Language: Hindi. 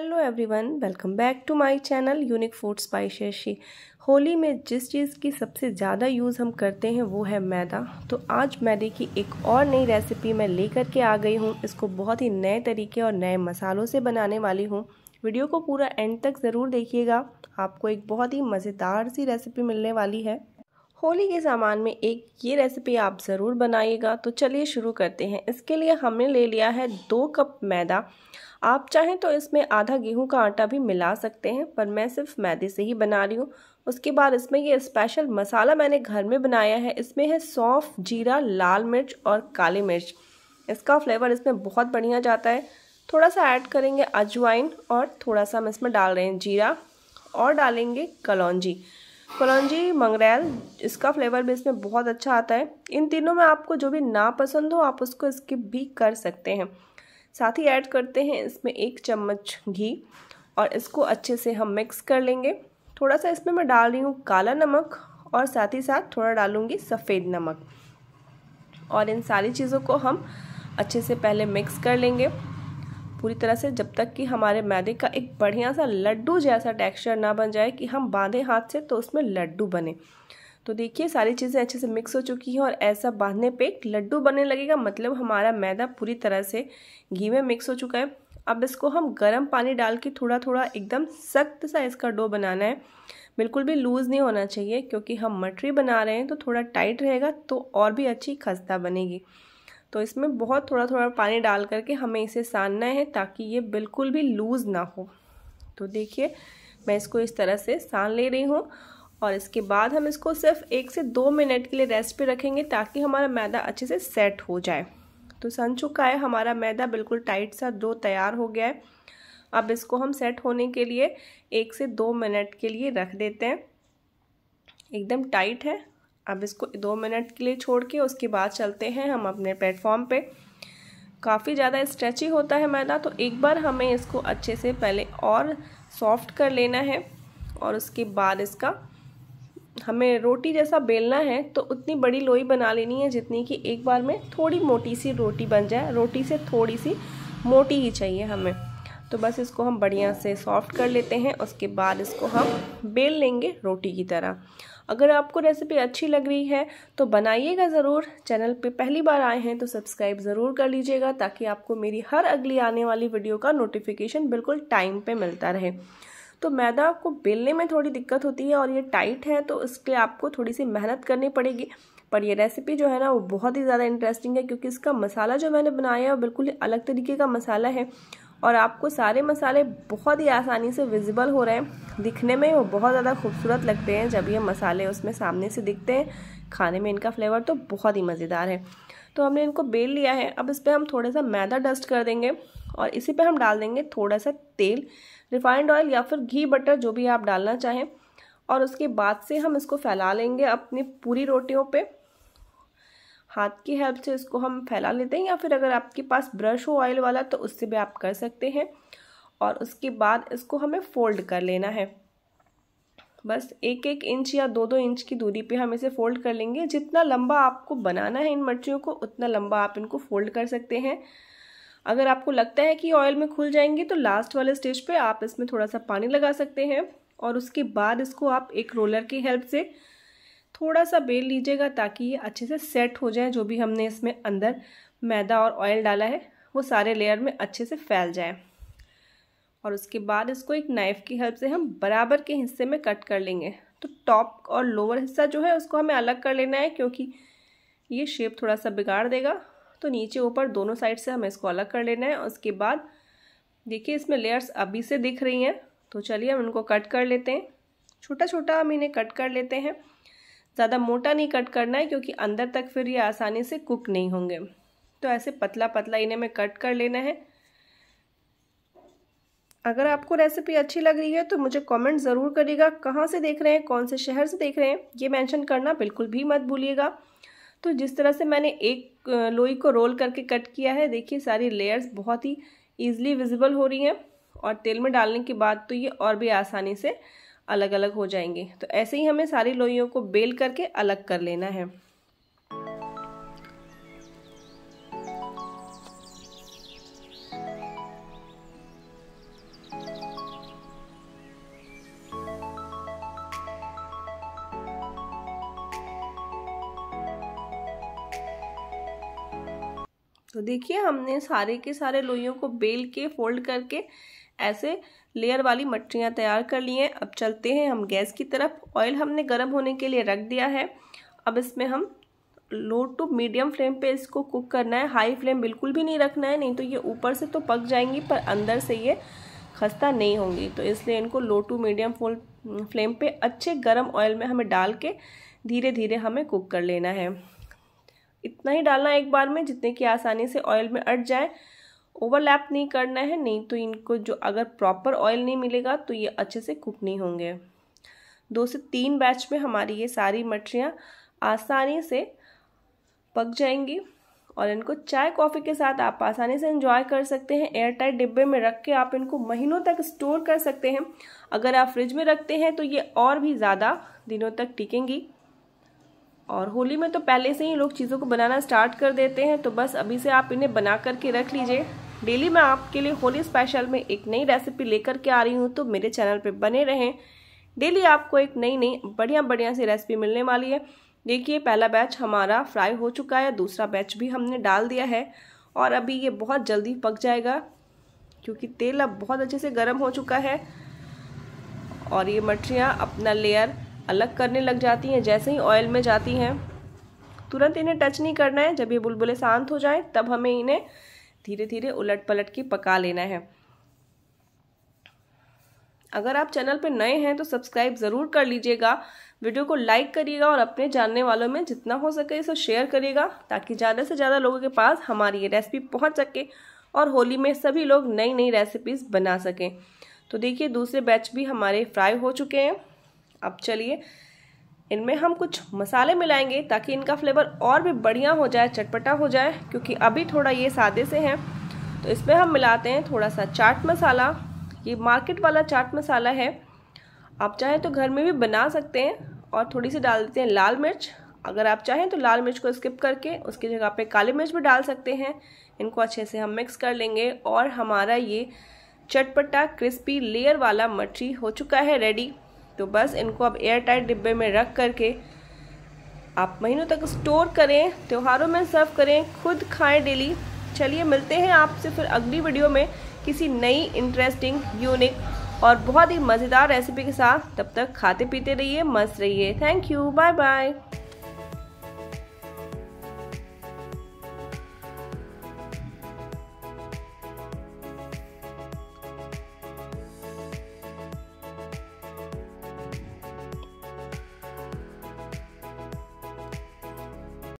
hello everyone welcome back to my channel unique food स्पाइसेशी होली में जिस चीज़ की सबसे ज़्यादा यूज़ हम करते हैं वो है मैदा तो आज मैदे की एक और नई रेसिपी मैं लेकर के आ गई हूँ इसको बहुत ही नए तरीके और नए मसालों से बनाने वाली हूँ वीडियो को पूरा एंड तक ज़रूर देखिएगा आपको एक बहुत ही मज़ेदार सी रेसिपी मिलने वाली है होली के सामान में एक ये रेसिपी आप ज़रूर बनाइएगा तो चलिए शुरू करते हैं इसके लिए हमने ले लिया है दो कप मैदा आप चाहें तो इसमें आधा गेहूं का आटा भी मिला सकते हैं पर मैं सिर्फ मैदे से ही बना रही हूँ उसके बाद इसमें ये स्पेशल मसाला मैंने घर में बनाया है इसमें है सौंफ जीरा लाल मिर्च और काली मिर्च इसका फ्लेवर इसमें बहुत बढ़िया जाता है थोड़ा सा ऐड करेंगे अजवाइन और थोड़ा सा हम इसमें डाल रहे हैं जीरा और डालेंगे कलौजी कलौजी मंगरेल इसका फ्लेवर भी इसमें बहुत अच्छा आता है इन तीनों में आपको जो भी ना पसंद हो आप उसको स्किप भी कर सकते हैं साथ ही ऐड करते हैं इसमें एक चम्मच घी और इसको अच्छे से हम मिक्स कर लेंगे थोड़ा सा इसमें मैं डाल रही हूँ काला नमक और साथ ही साथ थोड़ा डालूँगी सफ़ेद नमक और इन सारी चीज़ों को हम अच्छे से पहले मिक्स कर लेंगे पूरी तरह से जब तक कि हमारे मैदे का एक बढ़िया सा लड्डू जैसा टेक्सचर ना बन जाए कि हम बांधे हाथ से तो उसमें लड्डू बने तो देखिए सारी चीज़ें अच्छे से मिक्स हो चुकी हैं और ऐसा बांधने पे एक लड्डू बनने लगेगा मतलब हमारा मैदा पूरी तरह से घी में मिक्स हो चुका है अब इसको हम गर्म पानी डाल के थोड़ा थोड़ा एकदम सख्त सा इसका डो बनाना है बिल्कुल भी लूज़ नहीं होना चाहिए क्योंकि हम मटरी बना रहे हैं तो थोड़ा टाइट रहेगा तो और भी अच्छी खस्ता बनेगी तो इसमें बहुत थोड़ा थोड़ा पानी डाल करके हमें इसे सानना है ताकि ये बिल्कुल भी लूज़ ना हो तो देखिए मैं इसको इस तरह से सान ले रही हूँ और इसके बाद हम इसको सिर्फ एक से दो मिनट के लिए रेस्ट पे रखेंगे ताकि हमारा मैदा अच्छे से सेट हो जाए तो सन चुका है हमारा मैदा बिल्कुल टाइट सा दो तैयार हो गया है अब इसको हम सेट होने के लिए एक से दो मिनट के लिए रख देते हैं एकदम टाइट है अब इसको दो मिनट के लिए छोड़ के उसके बाद चलते हैं हम अपने प्लेटफॉर्म पे काफ़ी ज़्यादा स्ट्रेची होता है मैदा तो एक बार हमें इसको अच्छे से पहले और सॉफ्ट कर लेना है और उसके बाद इसका हमें रोटी जैसा बेलना है तो उतनी बड़ी लोई बना लेनी है जितनी कि एक बार में थोड़ी मोटी सी रोटी बन जाए रोटी से थोड़ी सी मोटी ही चाहिए हमें तो बस इसको हम बढ़िया से सॉफ्ट कर लेते हैं उसके बाद इसको हम बेल लेंगे रोटी की तरह अगर आपको रेसिपी अच्छी लग रही है तो बनाइएगा ज़रूर चैनल पे पहली बार आए हैं तो सब्सक्राइब ज़रूर कर लीजिएगा ताकि आपको मेरी हर अगली आने वाली वीडियो का नोटिफिकेशन बिल्कुल टाइम पे मिलता रहे तो मैदा आपको बेलने में थोड़ी दिक्कत होती है और ये टाइट है तो इसके आपको थोड़ी सी मेहनत करनी पड़ेगी पर ये रेसिपी जो है ना वो बहुत ही ज़्यादा इंटरेस्टिंग है क्योंकि इसका मसाला जो मैंने बनाया है वो बिल्कुल ही अलग तरीके का मसाला है और आपको सारे मसाले बहुत ही आसानी से विजिबल हो रहे हैं दिखने में वो बहुत ज़्यादा खूबसूरत लगते हैं जब ये मसाले उसमें सामने से दिखते हैं खाने में इनका फ्लेवर तो बहुत ही मज़ेदार है तो हमने इनको बेल लिया है अब इस पर हम थोड़ा सा मैदा डस्ट कर देंगे और इसी पर हम डाल देंगे थोड़ा सा तेल रिफाइंड ऑयल या फिर घी बटर जो भी आप डालना चाहें और उसके बाद से हम इसको फैला लेंगे अपनी पूरी रोटियों पर हाथ की हेल्प से इसको हम फैला लेते हैं या फिर अगर आपके पास ब्रश हो ऑयल वाला तो उससे भी आप कर सकते हैं और उसके बाद इसको हमें फोल्ड कर लेना है बस एक एक इंच या दो दो इंच की दूरी पे हम इसे फोल्ड कर लेंगे जितना लंबा आपको बनाना है इन मर्चियों को उतना लंबा आप इनको फोल्ड कर सकते हैं अगर आपको लगता है कि ऑयल में खुल जाएंगे तो लास्ट वाले स्टेज पे आप इसमें थोड़ा सा पानी लगा सकते हैं और उसके बाद इसको आप एक रोलर की हेल्प से थोड़ा सा बेल लीजिएगा ताकि ये अच्छे से सेट हो जाए जो भी हमने इसमें अंदर मैदा और ऑयल डाला है वो सारे लेयर में अच्छे से फैल जाए और उसके बाद इसको एक नाइफ़ की हेल्प से हम बराबर के हिस्से में कट कर लेंगे तो टॉप और लोअर हिस्सा जो है उसको हमें अलग कर लेना है क्योंकि ये शेप थोड़ा सा बिगाड़ देगा तो नीचे ऊपर दोनों साइड से हमें इसको अलग कर लेना है उसके बाद देखिए इसमें लेयर्स अभी से दिख रही हैं तो चलिए हम इनको कट कर लेते हैं छोटा छोटा हम इन्हें कट कर लेते हैं ज़्यादा मोटा नहीं कट करना है क्योंकि अंदर तक फिर ये आसानी से कुक नहीं होंगे तो ऐसे पतला पतला इन्हें में कट कर लेना है अगर आपको रेसिपी अच्छी लग रही है तो मुझे कमेंट ज़रूर करिएगा कहाँ से देख रहे हैं कौन से शहर से देख रहे हैं ये मेंशन करना बिल्कुल भी मत भूलिएगा तो जिस तरह से मैंने एक लोई को रोल करके कट किया है देखिए सारी लेयर्स बहुत ही ईजिली विजिबल हो रही हैं और तेल में डालने के बाद तो ये और भी आसानी से अलग अलग हो जाएंगे तो ऐसे ही हमें सारी लोइयों को बेल करके अलग कर लेना है तो देखिए हमने सारे के सारे लोइयों को बेल के फोल्ड करके ऐसे लेयर वाली मटरियाँ तैयार कर ली हैं अब चलते हैं हम गैस की तरफ ऑयल हमने गर्म होने के लिए रख दिया है अब इसमें हम लो टू मीडियम फ्लेम पे इसको कुक करना है हाई फ्लेम बिल्कुल भी नहीं रखना है नहीं तो ये ऊपर से तो पक जाएंगी पर अंदर से ये खस्ता नहीं होंगी तो इसलिए इनको लो टू मीडियम फ्लेम पे अच्छे गर्म ऑयल में हमें डाल के धीरे धीरे हमें कुक कर लेना है इतना ही डालना है एक बार में जितने की आसानी से ऑयल में अट जाए ओवरलैप नहीं करना है नहीं तो इनको जो अगर प्रॉपर ऑयल नहीं मिलेगा तो ये अच्छे से कुक नहीं होंगे दो से तीन बैच में हमारी ये सारी मछलियाँ आसानी से पक जाएंगी और इनको चाय कॉफ़ी के साथ आप आसानी से इंजॉय कर सकते हैं एयर टाइट डिब्बे में रख के आप इनको महीनों तक स्टोर कर सकते हैं अगर आप फ्रिज में रखते हैं तो ये और भी ज़्यादा दिनों तक टिकेंगी और होली में तो पहले से ही लोग चीज़ों को बनाना स्टार्ट कर देते हैं तो बस अभी से आप इन्हें बना करके रख लीजिए डेली मैं आपके लिए होली स्पेशल में एक नई रेसिपी लेकर के आ रही हूँ तो मेरे चैनल पर बने रहें डेली आपको एक नई नई बढ़िया बढ़िया सी रेसिपी मिलने वाली है देखिए पहला बैच हमारा फ्राई हो चुका है दूसरा बैच भी हमने डाल दिया है और अभी ये बहुत जल्दी पक जाएगा क्योंकि तेल अब बहुत अच्छे से गर्म हो चुका है और ये मठरियाँ अपना लेयर अलग करने लग जाती हैं जैसे ही ऑयल में जाती हैं तुरंत इन्हें टच नहीं करना है जब ये बुलबुलें शांत हो जाएं तब हमें इन्हें धीरे धीरे उलट पलट के पका लेना है अगर आप चैनल पर नए हैं तो सब्सक्राइब ज़रूर कर लीजिएगा वीडियो को लाइक करिएगा और अपने जानने वालों में जितना हो सके इसे शेयर करिएगा ताकि ज़्यादा से ज़्यादा लोगों के पास हमारी ये रेसिपी पहुंच सके और होली में सभी लोग नई नई रेसिपीज़ बना सकें तो देखिए दूसरे बैच भी हमारे फ्राई हो चुके हैं अब चलिए इनमें हम कुछ मसाले मिलाएंगे ताकि इनका फ्लेवर और भी बढ़िया हो जाए चटपटा हो जाए क्योंकि अभी थोड़ा ये सादे से हैं तो इसमें हम मिलाते हैं थोड़ा सा चाट मसाला ये मार्केट वाला चाट मसाला है आप चाहें तो घर में भी बना सकते हैं और थोड़ी सी डाल देते हैं लाल मिर्च अगर आप चाहें तो लाल मिर्च को स्किप करके उसकी जगह पे काली मिर्च भी डाल सकते हैं इनको अच्छे से हम मिक्स कर लेंगे और हमारा ये चटपटा क्रिस्पी लेयर वाला मटरी हो चुका है रेडी तो बस इनको अब एयर टाइट डिब्बे में रख करके आप महीनों तक स्टोर करें त्योहारों में सर्व करें खुद खाएं डेली चलिए मिलते हैं आपसे फिर अगली वीडियो में किसी नई इंटरेस्टिंग यूनिक और बहुत ही मज़ेदार रेसिपी के साथ तब तक खाते पीते रहिए मस्त रहिए थैंक यू बाय बाय